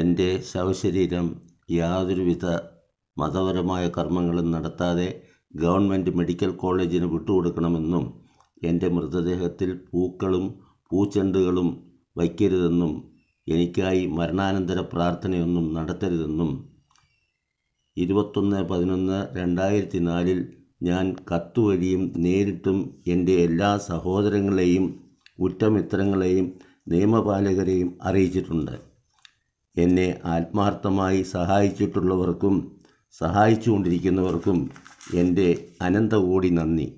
എൻ്റെ ശവശരീരം യാതൊരുവിധ മതപരമായ കർമ്മങ്ങളും നടത്താതെ ഗവൺമെൻറ് മെഡിക്കൽ കോളേജിന് വിട്ടുകൊടുക്കണമെന്നും എൻ്റെ മൃതദേഹത്തിൽ പൂക്കളും പൂച്ചെണ്ടുകളും വയ്ക്കരുതെന്നും എനിക്കായി മരണാനന്തര പ്രാർത്ഥനയൊന്നും നടത്തരുതെന്നും ഇരുപത്തൊന്ന് പതിനൊന്ന് രണ്ടായിരത്തി നാലിൽ ഞാൻ കത്തുവഴിയും നേരിട്ടും എൻ്റെ എല്ലാ സഹോദരങ്ങളെയും ഉറ്റമിത്രങ്ങളെയും നിയമപാലകരെയും അറിയിച്ചിട്ടുണ്ട് എന്നെ ആത്മാർത്ഥമായി സഹായിച്ചിട്ടുള്ളവർക്കും സഹായിച്ചുകൊണ്ടിരിക്കുന്നവർക്കും എൻ്റെ അനന്തകോടി നന്ദി